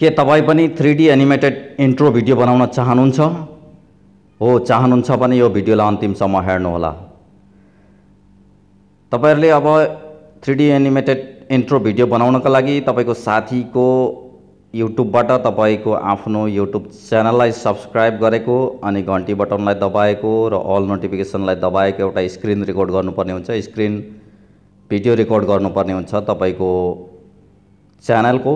के तपाईँ पनि three D animated intro video बनाउन चाहनुहुन्छ हो चाहनुहुन्छ भने यो भिडियोलाई अन्तिमसम्म हेर्नुहोला तपाईँहरूले अब three D animated intro video बनाउनको लागि तपाईँको साथीको युट्युबबाट तपाईँको आफ्नो युट्युब च्यानललाई सब्सक्राइब गरेको अनि घन्टी बटनलाई दबाएको र अल नोटिफिकेसनलाई दबाएको एउटा स्क्रिन रेकर्ड गर्नुपर्ने हुन्छ स्क्रिन भिडियो रेकर्ड गर्नुपर्ने हुन्छ तपाईँको च्यानलको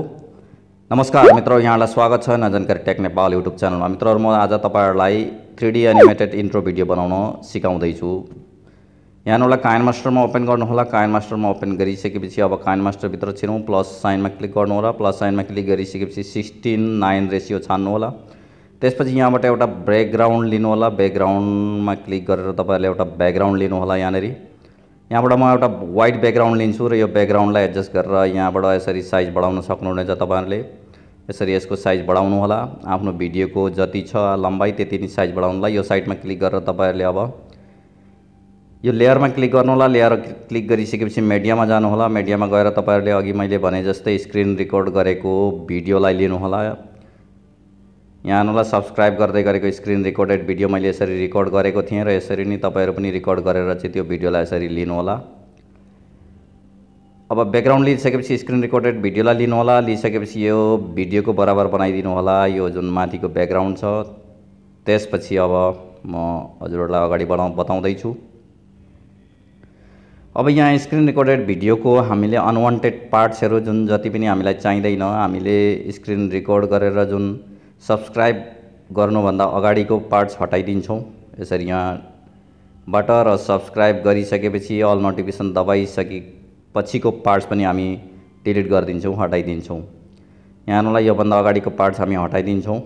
नमस्कार मित्र यहाँलाई स्वागत छ नजनकारी टेक नेपाल युट्युब च्यानलमा मित्रहरू म आज तपाईँहरूलाई three D animated intro video बनाउन सिकाउँदैछु यहाँनिर काइन मास्टरमा ओपन गर्नुहोला काइन मास्टरमा ओपन गरिसकेपछि अब काइन मास्टरभित्र छिरौँ प्लस साइनमा क्लिक गर्नु होला प्लस साइनमा क्लिक गरिसकेपछि सिक्सटिन नाइन रेसियो होला त्यसपछि यहाँबाट एउटा ब्याकग्राउन्ड लिनुहोला ब्याकग्राउन्डमा क्लिक गरेर तपाईँहरूले एउटा ब्याकग्राउन्ड लिनुहोला यहाँनिर यहाँबाट म एउटा वाइट ब्याकग्राउन्ड लिन्छु र यो ब्याकग्राउन्डलाई एडजस्ट गरेर यहाँबाट यसरी साइज बढाउन सक्नुहुनेछ तपाईँहरूले यसरी यसको साइज बढाउनु होला आफ्नो भिडियोको जति छ लम्बाइ त्यति नै साइज बढाउनुलाई यो साइडमा क्लिक गरेर तपाईँहरूले अब यो लेयरमा क्लिक गर्नुहोला लेयर क्लिक गरिसकेपछि मिडियामा जानुहोला मिडियामा गएर तपाईँहरूले अघि मैले भने जस्तै स्क्रिन रेकर्ड गरेको भिडियोलाई लिनुहोला यहाँहरूलाई सब्सक्राइब गर्दै गरेको स्क्रिन रेकर्डेड भिडियो मैले यसरी रेकर्ड गरेको थिएँ र यसरी नै तपाईँहरू पनि रेकर्ड गरेर चाहिँ त्यो भिडियोलाई यसरी लिनुहोला अब ब्याकग्राउन्ड लिइसकेपछि स्क्रिन रेकर्डेड भिडियोलाई लिनुहोला लिइसकेपछि यो भिडियोको बराबर बनाइदिनु होला यो जुन माथिको ब्याकग्राउन्ड छ त्यसपछि अब म हजुरहरूलाई अगाडि बढाउ बताउँदैछु अब यहाँ स्क्रिन रेकर्डेड भिडियोको हामीले अनवान्टेड पार्ट्सहरू जुन जति पनि हामीलाई चाहिँदैन हामीले स्क्रिन रेकर्ड गरेर जुन सब्सक्राइब गर्नुभन्दा अगाडिको पार्ट्स हटाइदिन्छौँ यसरी यहाँबाट र सब्सक्राइब गरिसकेपछि अल नोटिफिकेसन दबाइसके पछिको पार्ट्स पनि हामी डिलिट गरिदिन्छौँ हटाइदिन्छौँ यहाँलाई योभन्दा अगाडिको पार्ट्स हामी हटाइदिन्छौँ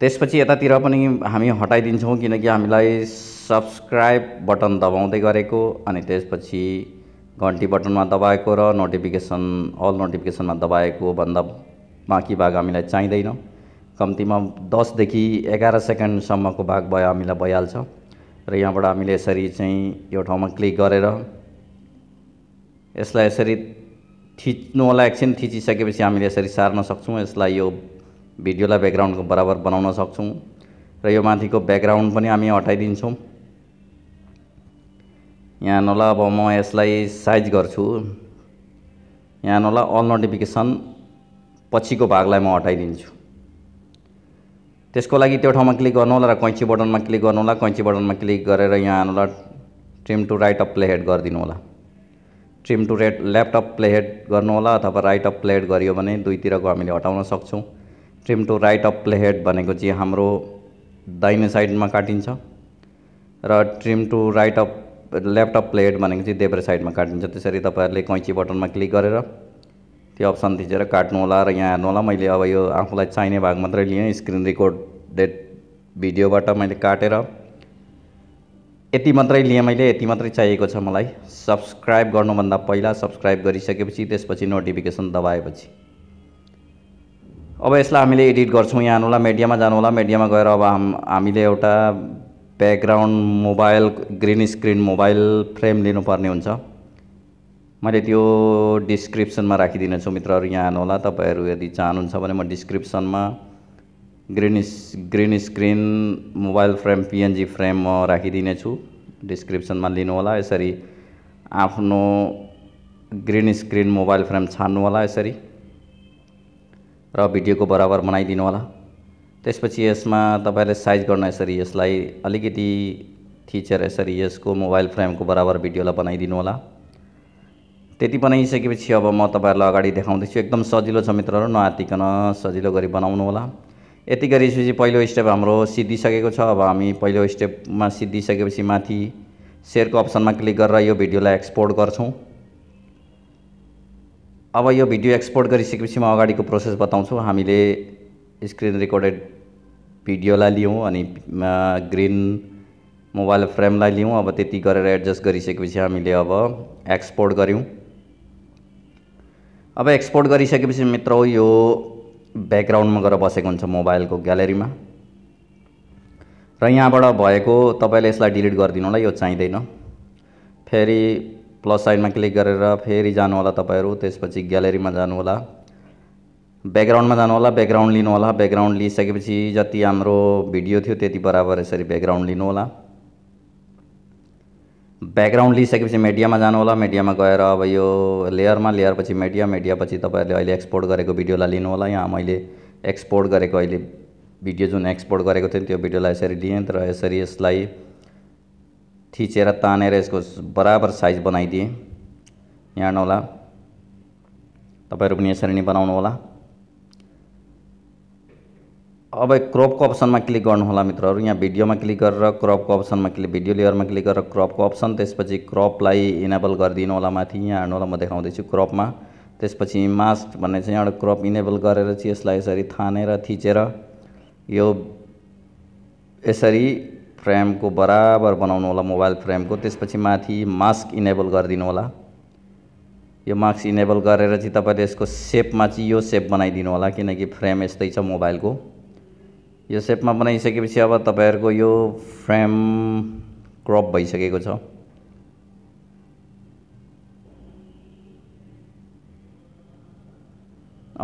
त्यसपछि यतातिर पनि हामी हटाइदिन्छौँ किनकि हामीलाई सब्सक्राइब बटन दबाउँदै गरेको अनि त्यसपछि घन्टी बटनमा दबाएको र नोटिफिकेसन अल नोटिफिकेसनमा दबाएको भन्दा बाँकी भाग हामीलाई चाहिँदैन कम्तीमा दसदेखि एघार सेकेन्डसम्मको भाग भयो हामीलाई भइहाल्छ र यहाँबाट हामीले यसरी चाहिँ यो ठाउँमा क्लिक गरेर यसलाई यसरी थिच्नु होला एकछिन थिचिसकेपछि हामीले यसरी सार्न सक्छौँ यसलाई यो भिडियोलाई ब्याकग्राउन्डको बराबर बनाउन सक्छौँ र यो माथिको ब्याकग्राउन्ड पनि हामी हटाइदिन्छौँ यहाँ नला अब म यसलाई साइज गर्छु यहाँ नला अल नोटिफिकेसन पछिको भागलाई म हटाइदिन्छु त्यसको लागि त्यो ठाउँमा क्लिक गर्नु होला र कैँची बटनमा क्लिक गर्नु होला कैँची बटनमा क्लिक गरेर यहाँ होला trim to right of playhead होला trim to red left of गर्नु होला अथवा राइट अफ प्लेहेड गरियो भने दुईतिरको हामीले हटाउन सक्छौँ trim to right of playhead भनेको चाहिँ हाम्रो दाहिने साइडमा काटिन्छ र trim to right up laptop plate भनेको चाहिँ देब्रे साइडमा काटिन्छ त्यसरी तपाईँहरूले कैँची बटनमा क्लिक गरेर त्यो अप्सन थिचेर काट्नु होला र यहाँ हेर्नु होला मैले अब यो आफूलाई चाहिने भाग मात्रै लिएँ स्क्रिन रेकर्ड डेट भिडियोबाट मैले काटेर यति मात्रै लिएँ मैले यति मात्रै चाहिएको छ मलाई सब्सक्राइब गर्नुभन्दा पहिला सब्सक्राइब गरिसकेपछि त्यसपछि नोटिफिकेसन दबाएपछि अब यसलाई हामीले एडिट गर्छौँ यहाँ होला मिडियामा जानु होला मिडियामा गएर अब हामीले एउटा background mobile green screen mobile frame लिनुपर्ने हुन्छ मैले त्यो डिस्क्रिप्सनमा राखिदिनेछु मित्रहरू यहाँ आउनुहोला तपाईँहरू यदि चाहनुहुन्छ भने म डिस्क्रिप्सनमा green green screen mobile frame PNG frame म राखिदिनेछु डिस्क्रिप्सनमा होला यसरी आफ्नो ग्रिन स्क्रिन मोबाइल फ्रेम छान्नु होला यसरी र भिडियोको बराबर बनाइदिनु होला त्यसपछि यसमा तपाईँले साइज गर्न यसरी यसलाई अलिकति थिचेर यसरी यसको मोबाइल फ्रेमको बराबर भिडियोलाई बनाइदिनु होला त्यति बनाइसकेपछि अब म तपाईँहरूलाई अगाडि देखाउँदैछु एकदम सजिलो छ मित्रहरू नआतिकन सजिलो गरी बनाउनु होला यति गरिसकेपछि पहिलो स्टेप हाम्रो सिद्धिसकेको छ अब हामी पहिलो स्टेपमा सिद्धिसकेपछि माथि सेयरको अप्सनमा क्लिक गरेर यो भिडियोलाई एक्सपोर्ट गर्छौँ अब यो भिडियो एक्सपोर्ट गरिसकेपछि म अगाडिको प्रोसेस बताउँछु हामीले स्क्रिन रेकर्डेड भिडियोलाई लिउँ अनि ग्रिन मोबाइल फ्रेमलाई लिउँ अब त्यति गरेर एडजस्ट गरिसकेपछि हामीले अब एक्सपोर्ट गऱ्यौँ अब एक्सपोर्ट गरिसकेपछि मित्र यो ब्याकग्राउन्डमा गएर बसेको हुन्छ मोबाइलको ग्यालेरीमा र यहाँबाट भएको तपाईँले यसलाई डिलिट गरिदिनु होला यो चाहिँदैन फेरि प्लस साइनमा क्लिक गरेर फेरि जानु होला तपाईँहरू त्यसपछि ग्यालेरीमा जानु होला ब्याकग्राउन्डमा जानुहोला ब्याकग्राउन्ड लिनुहोला ब्याकग्राउन्ड लिइसकेपछि जति हाम्रो भिडियो थियो त्यति बराबर यसरी ब्याकग्राउन्ड होला ब्याकग्राउन्ड लिइसकेपछि मिडियामा जानुहोला मिडियामा गएर अब यो लेयरमा पछि मिडिया मिडिया पछि तपाईँहरूले अहिले एक्सपोर्ट गरेको भिडियोलाई होला यहाँ मैले एक्सपोर्ट गरेको अहिले भिडियो जुन एक्सपोर्ट गरेको थिएँ त्यो भिडियोलाई यसरी लिएँ र यसरी यसलाई थिचेर तानेर यसको बराबर साइज बनाइदिएँ यहाँ होला तपाईँहरू पनि यसरी नै बनाउनु होला अब क्रपको अप्सनमा क्लिक गर्नुहोला मित्रहरू यहाँ भिडियोमा क्लिक गरेर क्रपको अप्सनमा क्लिक भिडियो लेयरमा क्लिक गरेर क्रपको अप्सन त्यसपछि क्रपलाई इनेबल गरिदिनु होला माथि यहाँ हेर्नु होला म देखाउँदैछु क्रपमा त्यसपछि मास्क भन्ने चाहिँ एउटा क्रप इनेबल गरेर चाहिँ यसलाई यसरी थानेर थिचेर यो यसरी फ्रेमको बराबर बनाउनु होला मोबाइल फ्रेमको त्यसपछि माथि मास्क इनेबल गरिदिनु होला यो मास्क इनेबल गरेर चाहिँ तपाईँले यसको सेपमा चाहिँ यो सेप बनाइदिनु होला किनकि फ्रेम यस्तै छ मोबाइलको यो सेपमा बनाइसकेपछि अब तपाईँहरूको यो फ्रेम क्रप भइसकेको छ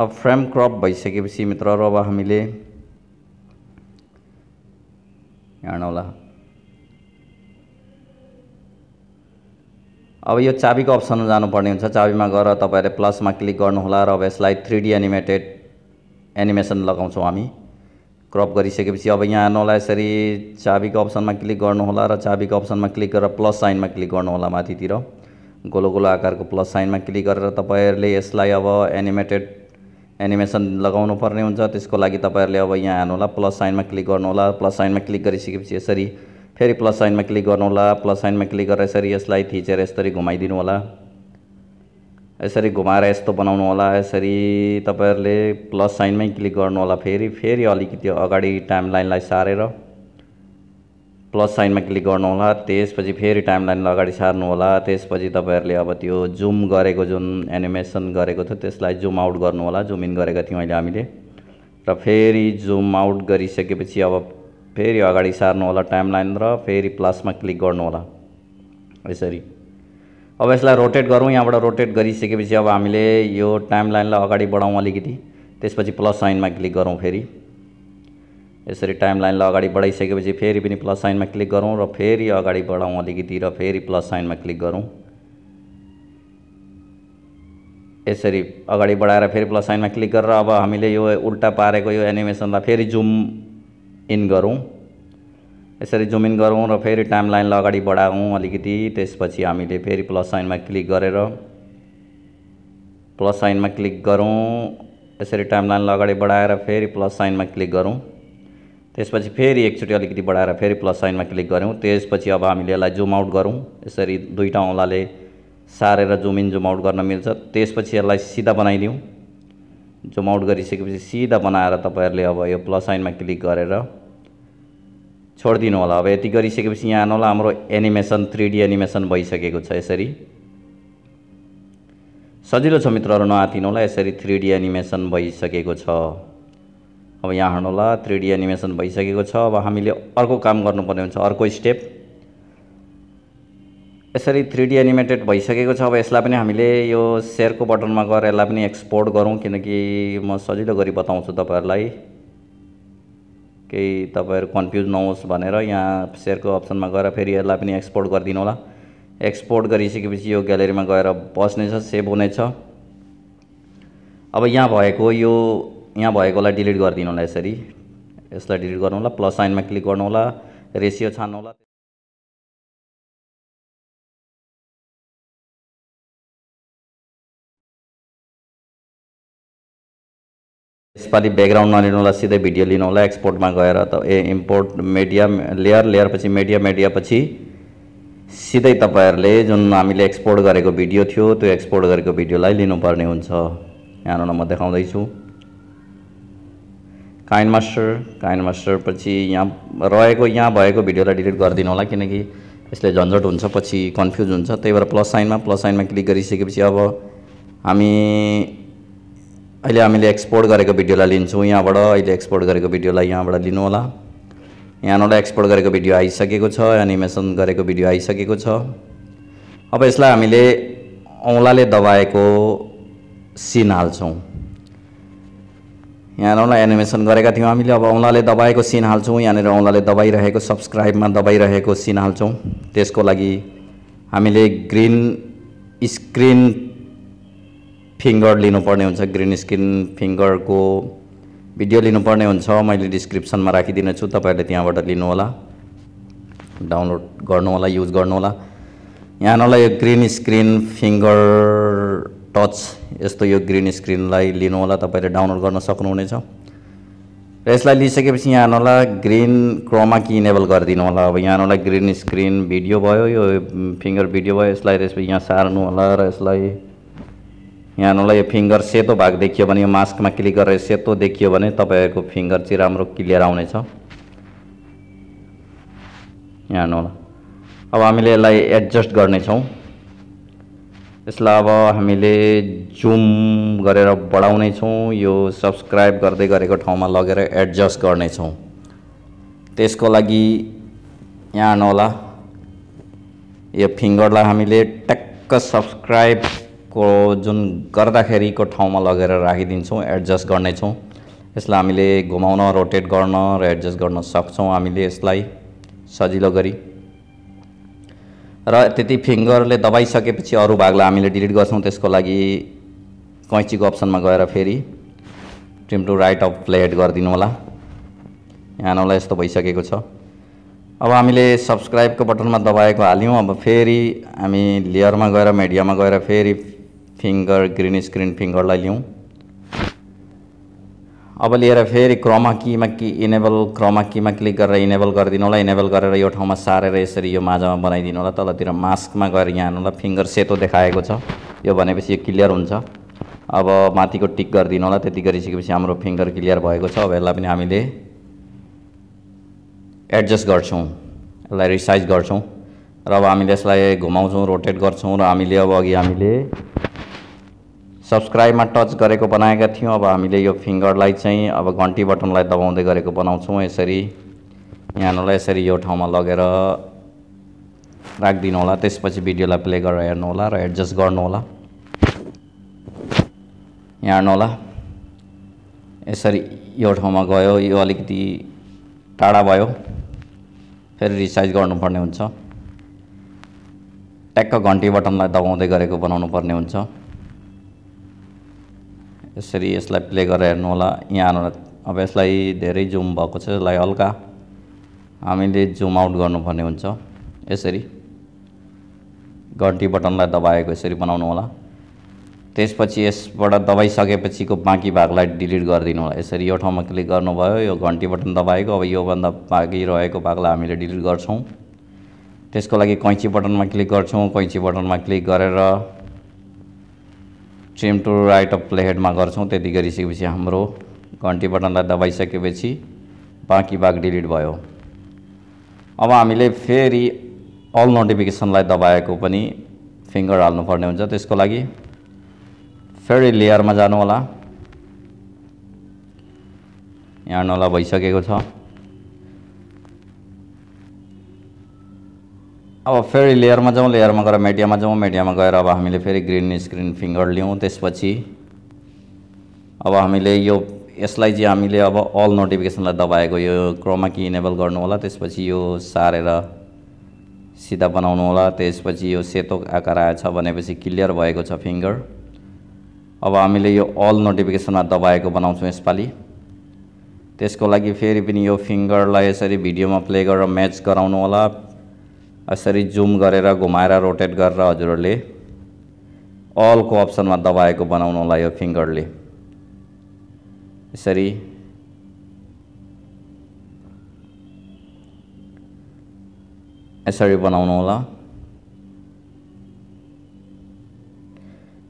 अब फ्रेम क्रप भइसकेपछि मित्रहरू अब हामीले हेर्नु होला अब यो चाबीको अप्सनमा जानुपर्ने हुन्छ चाबीमा गएर तपाईँहरूले प्लसमा क्लिक गर्नुहोला र अब यसलाई थ्री डी एनिमेटेड एनिमेसन लगाउँछौँ हामी क्रप गरिसकेपछि अब यहाँ आउनलाई यसरी चाबीको अप्सनमा क्लिक गर्नुहोला र चाबीको अप्सनमा क्लिक गरेर प्लस साइनमा क्लिक गर्नुहोला माथितिर गोलो गोलो आकारको प्लस साइनमा क्लिक गरेर तपाईँहरूले यसलाई अब एनिमेटेड एनिमेसन लगाउनु पर्ने हुन्छ त्यसको लागि तपाईँहरूले अब यहाँ हाल्नुहोला प्लस साइनमा क्लिक गर्नुहोला प्लस साइनमा क्लिक गरिसकेपछि यसरी फेरि प्लस साइनमा क्लिक गर्नुहोला प्लस साइनमा क्लिक गरेर यसरी यसलाई थिचेर यसरी घुमाइदिनु होला यसरी घुमाएर यस्तो बनाउनु होला यसरी तपाईँहरूले प्लस साइनमै क्लिक गर्नु होला फेरि फेरि अलिकति अगाडि टाइम लाइनलाई सारेर प्लस साइनमा क्लिक गर्नु होला त्यसपछि फेरि टाइम लाइनलाई अगाडि सार्नु होला त्यसपछि तपाईँहरूले अब त्यो जुम गरेको जुन एनिमेसन गरेको थियो त्यसलाई जुम आउट गर्नु होला जुम इन गरेको थियौँ अहिले हामीले र फेरि जुम आउट गरिसकेपछि अब फेरि अगाडि सार्नु होला टाइम लाइन र फेरि प्लसमा क्लिक गर्नु होला यसरी अब यसलाई रोटेट गरौँ यहाँबाट रोटेट गरिसकेपछि अब हामीले यो टाइम लाइनलाई अगाडि बढाउँ अलिकति त्यसपछि प्लस साइनमा क्लिक गरौँ फेरि यसरी टाइम लाइनलाई अगाडि बढाइसकेपछि फेरि पनि प्लस साइनमा क्लिक गरौँ र फेरि अगाडि बढाउँ अलिकति र फेरि प्लस साइनमा क्लिक गरौँ यसरी अगाडि बढाएर फेरि प्लस साइनमा क्लिक गरेर अब हामीले यो उल्टा पारेको यो एनिमेसनलाई फेरि जुम इन गरौँ यसरी जुमिन गरौँ र फेरि टाइम लाइनलाई अगाडि बढाउँ अलिकति त्यसपछि हामीले फेरि प्लस साइनमा क्लिक गरेर प्लस साइनमा क्लिक गरौँ यसरी टाइम लाइनलाई अगाडि बढाएर फेरि प्लस साइनमा क्लिक गरौँ त्यसपछि फेरि एकचोटि अलिकति बढाएर फेरि प्लस साइनमा क्लिक गऱ्यौँ त्यसपछि अब हामीले यसलाई जुम आउट गरौँ यसरी दुईवटा औँलाले सारेर जुम इन जुम आउट गर्न मिल्छ त्यसपछि यसलाई सिधा बनाइदिउँ जुम आउट गरिसकेपछि सिधा बनाएर तपाईँहरूले अब यो प्लस साइनमा क्लिक गरेर छोडिदिनु होला अब यति गरिसकेपछि यहाँ आउनु होला हाम्रो एनिमेसन थ्री डी एनिमेसन भइसकेको छ यसरी सजिलो छ मित्रहरू नआतिनु होला यसरी थ्री डी एनिमेसन भइसकेको छ अब यहाँ हार्नु होला थ्री डी एनिमेसन भइसकेको छ अब हामीले अर्को काम गर्नुपर्ने हुन्छ अर्को स्टेप यसरी थ्री डी एनिमेटेड भइसकेको छ अब यसलाई पनि हामीले यो सेयरको बटनमा गएर यसलाई पनि एक्सपोर्ट गरौँ किनकि म सजिलो गरी बताउँछु तपाईँहरूलाई केही तपाईँहरू कन्फ्युज नहोस् भनेर यहाँ सेयरको अप्सनमा गएर फेरि यसलाई पनि एक्सपोर्ट गरिदिनु होला एक्सपोर्ट गरिसकेपछि यो ग्यालेरीमा गएर बस्नेछ सेभ हुनेछ अब यहाँ भएको यो यहाँ भएकोलाई डिलिट गरिदिनु होला यसरी यसलाई डिलिट गर्नु होला प्लस साइनमा क्लिक गर्नु होला रेसियो छान्नु होला यसपालि ब्याकग्राउन्ड नलिनु होला सिधै भिडियो लिनु होला एक्सपोर्टमा गएर त ए इम्पोर्ट मिडिया लेयर लेयर पछि मिडिया मिडिया पछि सिधै तपाईँहरूले जुन हामीले एक्सपोर्ट गरेको भिडियो थियो त्यो एक्सपोर्ट गरेको भिडियोलाई लिनुपर्ने हुन्छ यहाँ म देखाउँदैछु काइन मास्टर काइन मास्टर पछि यहाँ रहेको यहाँ भएको भिडियोलाई डिलिट गरिदिनु होला किनकि यसले झन्झट हुन्छ पछि कन्फ्युज हुन्छ त्यही भएर प्लस साइनमा प्लस साइनमा क्लिक गरिसकेपछि अब हामी अहिले हामीले एक्सपोर्ट गरेको भिडियोलाई लिन्छौँ यहाँबाट अहिले एक्सपोर्ट गरेको भिडियोलाई यहाँबाट लिनु होला यहाँबाट एक्सपोर्ट गरेको भिडियो आइसकेको छ एनिमेसन गरेको भिडियो आइसकेको छ अब यसलाई हामीले औँलाले दबाएको सिन हाल्छौँ यहाँनिर एनिमेसन गरेका थियौँ हामीले अब औँलाले दबाएको सिन हाल्छौँ यहाँनिर औँलाले दबाइरहेको सब्सक्राइबमा दबाइरहेको सिन हाल्छौँ त्यसको लागि हामीले ग्रिन स्क्रिन फिङ्गर लिनुपर्ने हुन्छ ग्रिन स्किन फिङ्गरको भिडियो लिनुपर्ने हुन्छ मैले डिस्क्रिप्सनमा राखिदिनेछु तपाईँहरूले त्यहाँबाट लिनुहोला डाउनलोड गर्नुहोला युज गर्नुहोला यहाँलाई यो ग्रिन स्क्रिन फिङ्गर टच यस्तो यो ग्रिन स्क्रिनलाई होला तपाईँले डाउनलोड गर्न सक्नुहुनेछ र यसलाई लिइसकेपछि यहाँहरूलाई ग्रिन क्रोमा कि इनेबल गरिदिनु होला अब यहाँहरूलाई ग्रिन स्क्रिन भिडियो भयो यो फिङ्गर भिडियो भयो यसलाई त्यसपछि यहाँ सार्नु होला र यसलाई यहाँलाई यो फिङ्गर सेतो भाग देखियो भने यो मास्कमा क्लिक गरेर सेतो देखियो भने तपाईँहरूको फिङ्गर चाहिँ राम्रो क्लियर आउनेछ यहाँ होला अब हामीले यसलाई एडजस्ट गर्नेछौँ यसलाई अब हामीले जुम गरेर बढाउनेछौँ यो सब्सक्राइब गर्दै गरेको ठाउँमा लगेर एडजस्ट गर्नेछौँ त्यसको लागि यहाँ होला यो फिङ्गरलाई हामीले ट्याक्क सब्सक्राइब को जुन गर्दाखेरिको ठाउँमा लगेर राखिदिन्छौँ एडजस्ट गर्नेछौँ यसलाई हामीले घुमाउन रोटेट गर्न र एडजस्ट गर्न सक्छौँ हामीले यसलाई सजिलो गरी र त्यति फिङ्गरले दबाइसकेपछि अरू भागलाई हामीले डिलिट गर्छौँ त्यसको लागि कैँचीको अप्सनमा गएर फेरि trim to right of plate गरिदिनु होला यहाँलाई यस्तो भइसकेको छ अब हामीले सब्सक्राइबको बटनमा दबाएको हाल्यौँ अब फेरि हामी लेयरमा गएर मिडियामा गएर फेरि फिङ्गर ग्रिन स्क्रिन फिङ्गरलाई लिउँ अब लिएर फेरि क्रमा किमा कि इनेबल क्रमा किमा क्लिक गरेर इनेबल गरिदिनु होला इनेबल गरेर यो ठाउँमा सारेर यसरी यो माझामा बनाइदिनु होला तलतिर मास्कमा गएर यहाँ हेर्नु होला फिङ्गर सेतो देखाएको छ यो भनेपछि यो क्लियर हुन्छ अब माथिको टिक गरिदिनु होला त्यति गरिसकेपछि हाम्रो फिङ्गर क्लियर भएको छ अब यसलाई पनि हामीले एडजस्ट गर्छौँ यसलाई रिसाइज गर्छौँ र अब हामीले यसलाई घुमाउँछौँ रोटेट गर्छौँ र हामीले अब अघि हामीले सब्सक्राइबमा टच गरेको बनाएका थियौँ अब हामीले यो फिङ्गरलाई चाहिँ अब घन्टी बटनलाई दबाउँदै गरेको बनाउँछौँ यसरी यहाँहरूलाई यसरी यो ठाउँमा लगेर राखिदिनु होला त्यसपछि भिडियोलाई प्ले गरेर हेर्नुहोला र एडजस्ट गर्नुहोला यहाँ हेर्नुहोला यसरी यो ठाउँमा गयो यो अलिकति टाढा भयो फेरि रिसाइज गर्नुपर्ने हुन्छ ट्याक्क घन्टी बटनलाई दबाउँदै गरेको बनाउनु पर्ने हुन्छ यसरी यसलाई प्ले गरेर हेर्नु होला यहाँ अब यसलाई धेरै जुम भएको छ यसलाई हल्का हामीले जुम आउट गर्नुपर्ने हुन्छ यसरी घन्टी बटनलाई दबाएको यसरी बनाउनु होला त्यसपछि यसबाट दबाइसकेपछिको बाँकी भागलाई डिलिट गरिदिनु होला यसरी यो ठाउँमा क्लिक गर्नुभयो यो घन्टी बटन दबाएको अब योभन्दा बाँकी रहेको भागलाई हामीले डिलिट गर्छौँ त्यसको लागि कैँची बटनमा क्लिक गर्छौँ कैँची बटनमा क्लिक गरेर ट्रिम टु राइट अफ प्लेहेडमा गर्छौँ त्यति गरिसकेपछि हाम्रो घन्टी बटनलाई दबाइसकेपछि बाँकी भाग डिलिट भयो अब हामीले फेरि अल नोटिफिकेसनलाई दबाएको पनि फिङ्गर हाल्नुपर्ने हुन्छ त्यसको लागि फेरि लेयरमा जानु होला यहाँ नला भइसकेको छ अब फेरि लेयरमा जाउँ लेयरमा गएर मिडियामा जाउँ मिडियामा गएर अब हामीले फेरि ग्रिन स्क्रिन फिङ्गर लियौँ त्यसपछि अब हामीले यो यसलाई चाहिँ हामीले अब अल नोटिफिकेसनलाई दबाएको यो क्रोमा कि इनेबल गर्नु होला त्यसपछि यो सारेर सिधा बनाउनु होला त्यसपछि यो सेतो आकार आएछ भनेपछि क्लियर भएको छ फिङ्गर अब हामीले यो अल नोटिफिकेसनमा दबाएको बनाउँछौँ यसपालि त्यसको लागि फेरि पनि यो फिङ्गरलाई यसरी भिडियोमा प्ले गरेर म्याच गराउनु होला यसरी जुम गरेर घुमाएर रोटेट गरेर हजुरहरूले अलको अप्सनमा दबाएको बनाउनु होला यो फिङ्गरले यसरी यसरी बनाउनु होला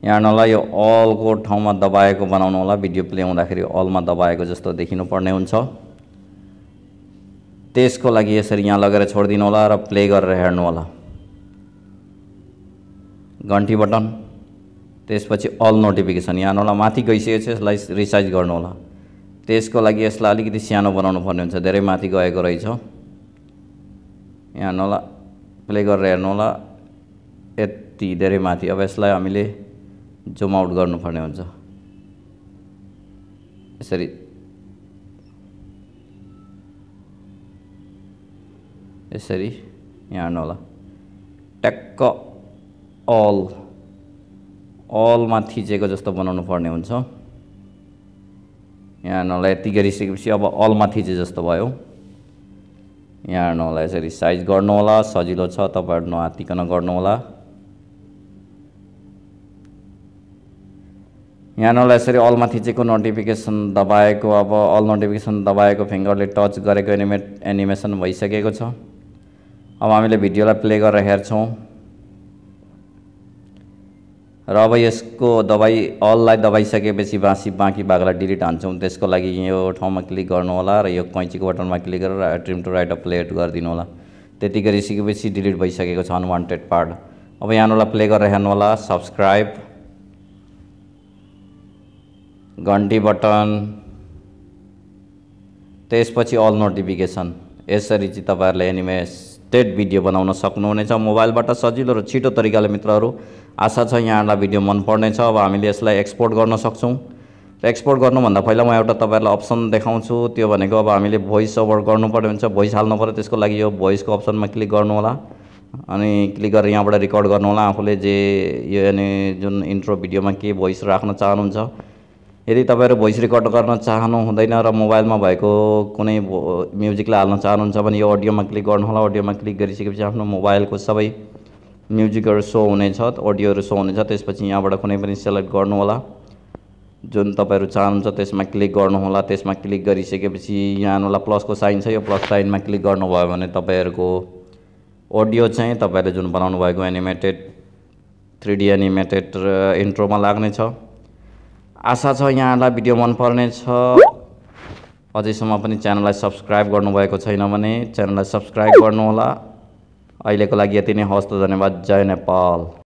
यहाँ नलाई यो अलको ठाउँमा दबाएको बनाउनु होला भिडियो प्ले हुँदाखेरि अलमा दबाएको जस्तो देखिनु पर्ने हुन्छ त्यसको लागि यसरी यहाँ लगेर छोडिदिनु होला र प्ले गरेर हेर्नु होला घन्टी बटन त्यसपछि अल नोटिफिकेसन यहाँ होला माथि छ यसलाई रिसाइज गर्नु होला त्यसको लागि यसलाई अलिकति सानो बनाउनु पर्ने हुन्छ धेरै माथि गएको रहेछ यहाँ होला प्ले गरेर हेर्नु होला यति धेरै माथि अब यसलाई हामीले जुम आउट गर्नुपर्ने हुन्छ यसरी यसरी यहाँ हेर्नु होला ट्याक्क अल अलमा थिचेको जस्तो बनाउनु पर्ने हुन्छ यहाँ हेर्नु होला यति गरिसकेपछि अब अलमा थिचे जस्तो भयो यहाँ हेर्नु होला यसरी साइज गर्नु होला सजिलो छ तपाईँहरू नआतिकन होला यहाँनिर यसरी अलमा थिचेको नोटिफिकेसन दबाएको अब अल नोटिफिकेसन दबाएको फिङ्गरले टच गरेको एनिमे एनिमेसन भइसकेको छ अब हामीले भिडियोलाई प्ले गरेर हेर्छौँ र अब यसको दबाई अललाई दबाइसकेपछि बाँसी बाँकी भागलाई डिलिट हान्छौँ त्यसको लागि यो ठाउँमा क्लिक गर्नु होला र यो कैँचीको बटनमा क्लिक गरेर trim to right of plate गरिदिनु होला त्यति गरिसकेपछि डिलिट भइसकेको छ अनवान्टेड पार्ट अब यहाँनिर प्ले गरेर होला सब्सक्राइब घन्टी बटन त्यसपछि अल नोटिफिकेसन यसरी चाहिँ तपाईँहरूले एनिमेस टेड भिडियो बनाउन सक्नुहुनेछ मोबाइलबाट सजिलो र छिटो तरिकाले मित्रहरू आशा छ यहाँहरूलाई भिडियो मनपर्नेछ अब हामीले यसलाई एक्सपोर्ट गर्न सक्छौँ र एक्सपोर्ट गर्नुभन्दा पहिला म एउटा तपाईँहरूलाई अप्सन देखाउँछु त्यो भनेको अब हामीले भोइस ओभर गर्नुपर्ने हुन्छ भोइस हाल्नु पऱ्यो त्यसको लागि यो भोइसको अप्सनमा क्लिक गर्नु होला अनि क्लिक गरेर यहाँबाट रेकर्ड गर्नुहोला आफूले जे यो अनि जुन इन्ट्रो भिडियोमा के भोइस राख्न चाहनुहुन्छ यदि तपाईँहरू भोइस रेकर्ड गर्न चाहनु हुँदैन र मोबाइलमा भएको कुनै म्युजिकलाई हाल्न चाहनुहुन्छ भने यो अडियोमा क्लिक गर्नुहोला अडियोमा क्लिक गरिसकेपछि आफ्नो मोबाइलको सबै म्युजिकहरू सो हुनेछ अडियोहरू सो हुनेछ त्यसपछि यहाँबाट कुनै पनि सेलेक्ट गर्नुहोला जुन तपाईँहरू चाहनुहुन्छ त्यसमा क्लिक गर्नुहोला त्यसमा क्लिक गरिसकेपछि यहाँहरूलाई प्लसको साइन छ यो प्लस साइनमा क्लिक गर्नुभयो भने तपाईँहरूको अडियो चाहिँ तपाईँहरूले जुन बनाउनु भएको एनिमेटेड थ्री डी एनिमेटेड इन्ट्रोमा लाग्नेछ आशा छ यहाँलाई भिडियो छ अझैसम्म पनि च्यानललाई सब्सक्राइब गर्नुभएको छैन भने च्यानललाई सब्सक्राइब गर्नुहोला अहिलेको लागि यति नै हवस् त धन्यवाद जय नेपाल